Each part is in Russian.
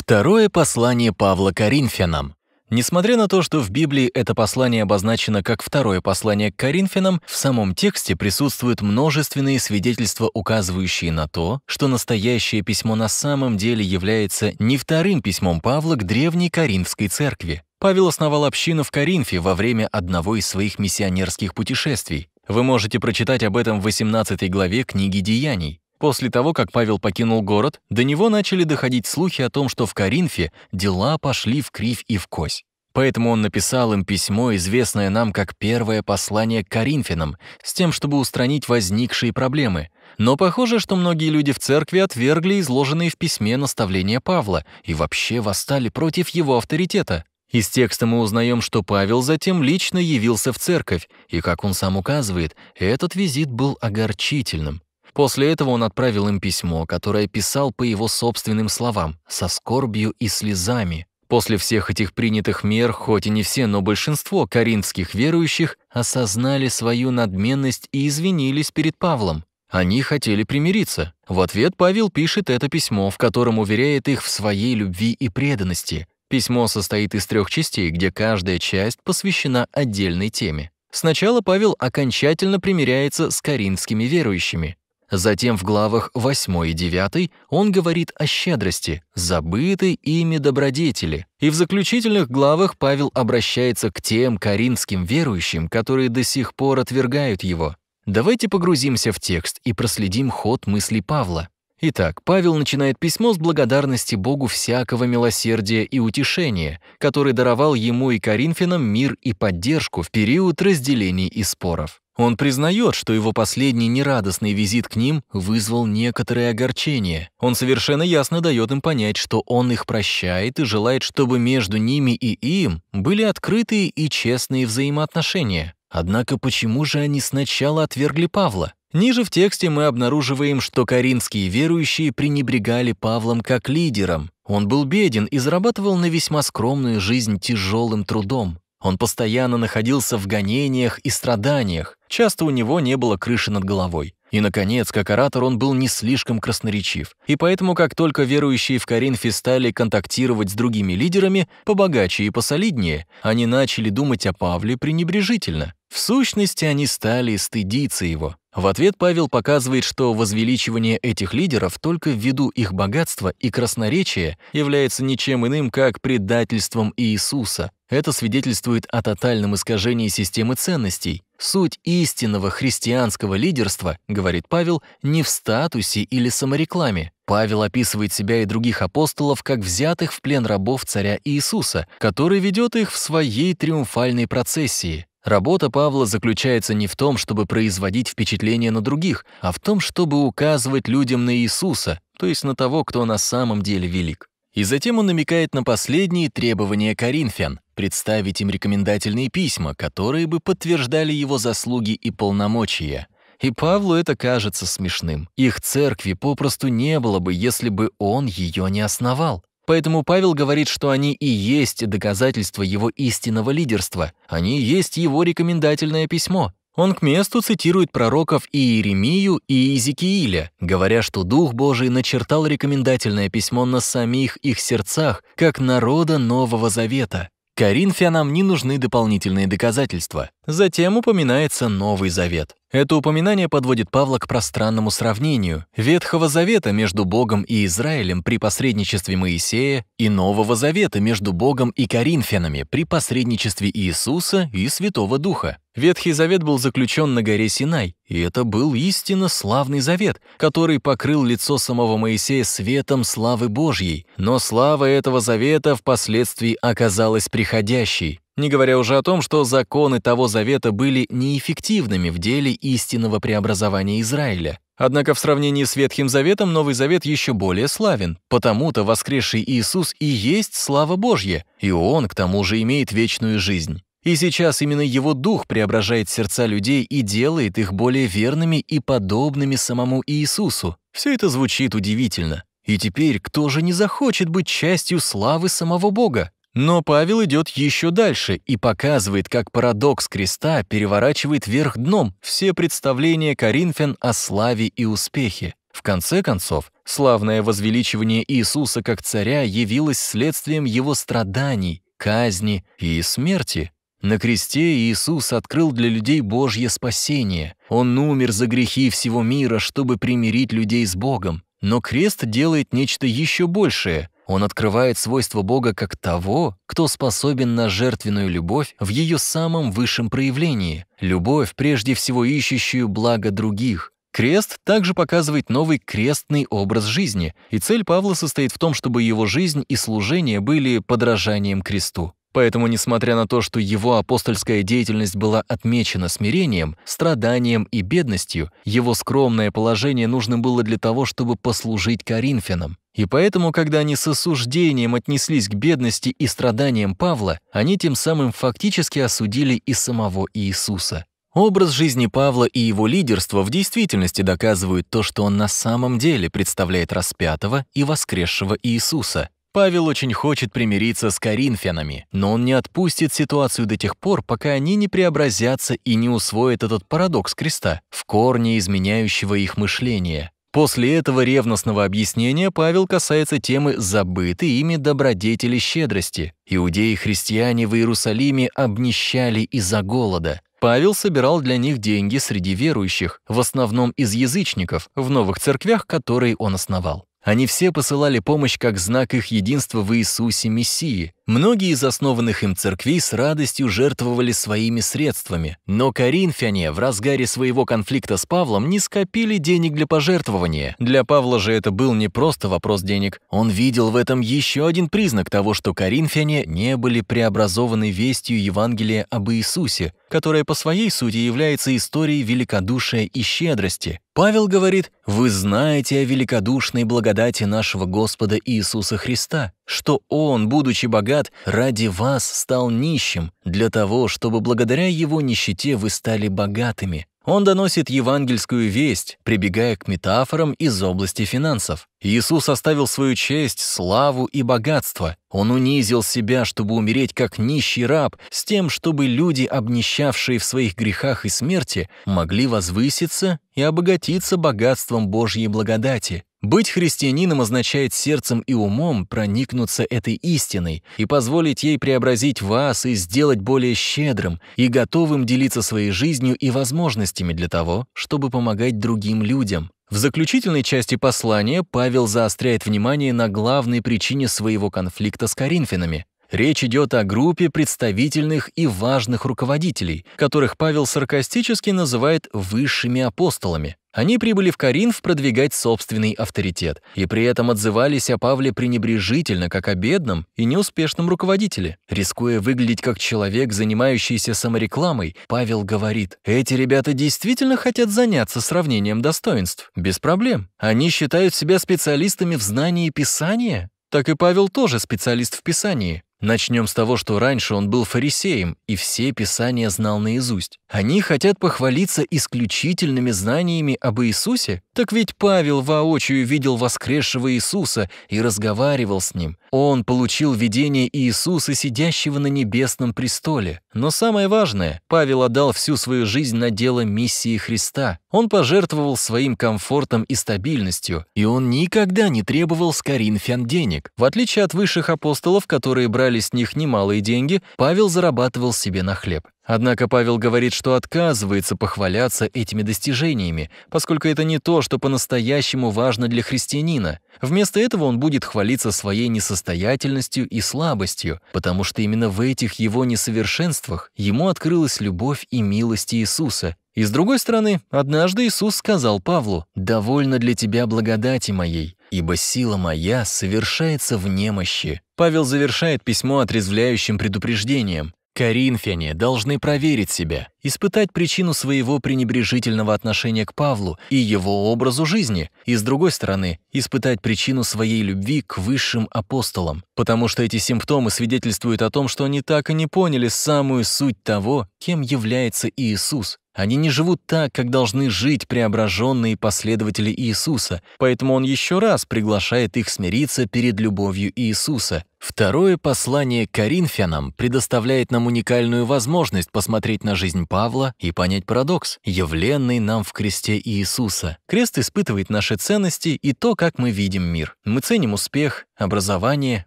Второе послание Павла Коринфянам. Несмотря на то, что в Библии это послание обозначено как второе послание к Коринфянам, в самом тексте присутствуют множественные свидетельства, указывающие на то, что настоящее письмо на самом деле является не вторым письмом Павла к древней Коринфской церкви. Павел основал общину в Коринфе во время одного из своих миссионерских путешествий. Вы можете прочитать об этом в 18 главе книги «Деяний». После того, как Павел покинул город, до него начали доходить слухи о том, что в Коринфе дела пошли в кривь и в кось. Поэтому он написал им письмо, известное нам как «Первое послание к Коринфянам», с тем, чтобы устранить возникшие проблемы. Но похоже, что многие люди в церкви отвергли изложенные в письме наставления Павла и вообще восстали против его авторитета. Из текста мы узнаем, что Павел затем лично явился в церковь, и, как он сам указывает, этот визит был огорчительным. После этого он отправил им письмо, которое писал по его собственным словам, со скорбью и слезами. После всех этих принятых мер, хоть и не все, но большинство коринфских верующих осознали свою надменность и извинились перед Павлом. Они хотели примириться. В ответ Павел пишет это письмо, в котором уверяет их в своей любви и преданности. Письмо состоит из трех частей, где каждая часть посвящена отдельной теме. Сначала Павел окончательно примиряется с коринфскими верующими. Затем в главах 8 и 9 он говорит о щедрости, забытой ими добродетели. И в заключительных главах Павел обращается к тем коринфским верующим, которые до сих пор отвергают его. Давайте погрузимся в текст и проследим ход мыслей Павла. Итак, Павел начинает письмо с благодарности Богу всякого милосердия и утешения, который даровал ему и Коринфянам мир и поддержку в период разделений и споров. Он признает, что его последний нерадостный визит к ним вызвал некоторое огорчение. Он совершенно ясно дает им понять, что он их прощает и желает, чтобы между ними и им были открытые и честные взаимоотношения. Однако почему же они сначала отвергли Павла? Ниже в тексте мы обнаруживаем, что коринфские верующие пренебрегали Павлом как лидером. Он был беден и зарабатывал на весьма скромную жизнь тяжелым трудом. Он постоянно находился в гонениях и страданиях, часто у него не было крыши над головой. И, наконец, как оратор он был не слишком красноречив, и поэтому, как только верующие в Коринфе стали контактировать с другими лидерами, побогаче и посолиднее, они начали думать о Павле пренебрежительно. В сущности, они стали стыдиться его. В ответ Павел показывает, что возвеличивание этих лидеров только ввиду их богатства и красноречия является ничем иным, как предательством Иисуса. Это свидетельствует о тотальном искажении системы ценностей. Суть истинного христианского лидерства, говорит Павел, не в статусе или саморекламе. Павел описывает себя и других апостолов как взятых в плен рабов царя Иисуса, который ведет их в своей триумфальной процессии. Работа Павла заключается не в том, чтобы производить впечатление на других, а в том, чтобы указывать людям на Иисуса, то есть на того, кто на самом деле велик. И затем он намекает на последние требования коринфян – представить им рекомендательные письма, которые бы подтверждали его заслуги и полномочия. И Павлу это кажется смешным. Их церкви попросту не было бы, если бы он ее не основал. Поэтому Павел говорит, что они и есть доказательство его истинного лидерства, они есть его рекомендательное письмо. Он к месту цитирует пророков и Иеремию, и Иезекииля, говоря, что Дух Божий начертал рекомендательное письмо на самих их сердцах, как народа Нового Завета. Коринфянам не нужны дополнительные доказательства. Затем упоминается Новый Завет. Это упоминание подводит Павла к пространному сравнению Ветхого Завета между Богом и Израилем при посредничестве Моисея и Нового Завета между Богом и Коринфянами при посредничестве Иисуса и Святого Духа. Ветхий Завет был заключен на горе Синай, и это был истинно славный завет, который покрыл лицо самого Моисея светом славы Божьей. Но слава этого завета впоследствии оказалась приходящей не говоря уже о том, что законы того завета были неэффективными в деле истинного преобразования Израиля. Однако в сравнении с Ветхим Заветом Новый Завет еще более славен, потому-то воскресший Иисус и есть слава Божья, и Он, к тому же, имеет вечную жизнь. И сейчас именно Его Дух преображает сердца людей и делает их более верными и подобными самому Иисусу. Все это звучит удивительно. И теперь кто же не захочет быть частью славы самого Бога? Но Павел идет еще дальше и показывает, как парадокс креста переворачивает вверх дном все представления коринфян о славе и успехе. В конце концов, славное возвеличивание Иисуса как царя явилось следствием его страданий, казни и смерти. На кресте Иисус открыл для людей Божье спасение. Он умер за грехи всего мира, чтобы примирить людей с Богом. Но крест делает нечто еще большее. Он открывает свойства Бога как того, кто способен на жертвенную любовь в ее самом высшем проявлении, любовь, прежде всего ищущую благо других. Крест также показывает новый крестный образ жизни, и цель Павла состоит в том, чтобы его жизнь и служение были подражанием кресту. Поэтому, несмотря на то, что его апостольская деятельность была отмечена смирением, страданием и бедностью, его скромное положение нужно было для того, чтобы послужить коринфянам. И поэтому, когда они с осуждением отнеслись к бедности и страданиям Павла, они тем самым фактически осудили и самого Иисуса. Образ жизни Павла и его лидерство в действительности доказывают то, что он на самом деле представляет распятого и воскресшего Иисуса. Павел очень хочет примириться с коринфянами, но он не отпустит ситуацию до тех пор, пока они не преобразятся и не усвоят этот парадокс креста, в корне изменяющего их мышление. После этого ревностного объяснения Павел касается темы забытой ими добродетели щедрости. Иудеи и христиане в Иерусалиме обнищали из-за голода. Павел собирал для них деньги среди верующих, в основном из язычников, в новых церквях, которые он основал. Они все посылали помощь как знак их единства в Иисусе Мессии. Многие из основанных им церквей с радостью жертвовали своими средствами, но коринфяне в разгаре своего конфликта с Павлом не скопили денег для пожертвования. Для Павла же это был не просто вопрос денег. Он видел в этом еще один признак того, что коринфяне не были преобразованы вестью Евангелия об Иисусе, которая по своей сути является историей великодушия и щедрости. Павел говорит «Вы знаете о великодушной благодати нашего Господа Иисуса Христа, что он, будучи богат, ради вас стал нищим, для того, чтобы благодаря его нищете вы стали богатыми. Он доносит евангельскую весть, прибегая к метафорам из области финансов. Иисус оставил свою честь, славу и богатство. Он унизил себя, чтобы умереть как нищий раб, с тем, чтобы люди, обнищавшие в своих грехах и смерти, могли возвыситься и обогатиться богатством Божьей благодати. Быть христианином означает сердцем и умом проникнуться этой истиной и позволить ей преобразить вас и сделать более щедрым и готовым делиться своей жизнью и возможностями для того, чтобы помогать другим людям. В заключительной части послания Павел заостряет внимание на главной причине своего конфликта с коринфянами Речь идет о группе представительных и важных руководителей, которых Павел саркастически называет «высшими апостолами». Они прибыли в Каринф продвигать собственный авторитет, и при этом отзывались о Павле пренебрежительно, как о бедном и неуспешном руководителе. Рискуя выглядеть как человек, занимающийся саморекламой, Павел говорит, «Эти ребята действительно хотят заняться сравнением достоинств. Без проблем. Они считают себя специалистами в знании Писания». Так и Павел тоже специалист в Писании. Начнем с того, что раньше он был фарисеем и все писания знал наизусть. Они хотят похвалиться исключительными знаниями об Иисусе? Так ведь Павел воочию видел воскресшего Иисуса и разговаривал с ним. Он получил видение Иисуса, сидящего на небесном престоле. Но самое важное, Павел отдал всю свою жизнь на дело миссии Христа. Он пожертвовал своим комфортом и стабильностью, и он никогда не требовал с коринфян денег. В отличие от высших апостолов, которые брали брали с них немалые деньги, Павел зарабатывал себе на хлеб. Однако Павел говорит, что отказывается похваляться этими достижениями, поскольку это не то, что по-настоящему важно для христианина. Вместо этого он будет хвалиться своей несостоятельностью и слабостью, потому что именно в этих его несовершенствах ему открылась любовь и милость Иисуса. И с другой стороны, однажды Иисус сказал Павлу «Довольно для тебя благодати моей, ибо сила моя совершается в немощи». Павел завершает письмо отрезвляющим предупреждением. Коринфяне должны проверить себя, испытать причину своего пренебрежительного отношения к Павлу и его образу жизни, и, с другой стороны, испытать причину своей любви к высшим апостолам, потому что эти симптомы свидетельствуют о том, что они так и не поняли самую суть того, кем является Иисус, они не живут так, как должны жить преображенные последователи Иисуса, поэтому Он еще раз приглашает их смириться перед любовью Иисуса, Второе послание Коринфянам предоставляет нам уникальную возможность посмотреть на жизнь Павла и понять парадокс, явленный нам в кресте Иисуса. Крест испытывает наши ценности и то, как мы видим мир. Мы ценим успех, образование,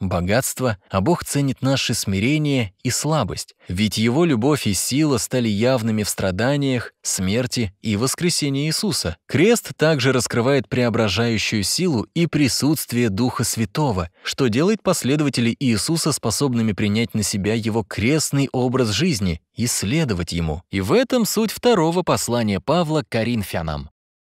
богатство, а Бог ценит наше смирение и слабость. Ведь Его любовь и сила стали явными в страданиях, смерти и воскресении Иисуса. Крест также раскрывает преображающую силу и присутствие Духа Святого, что делает последователь последователей Иисуса, способными принять на себя его крестный образ жизни и следовать ему. И в этом суть второго послания Павла к Коринфянам.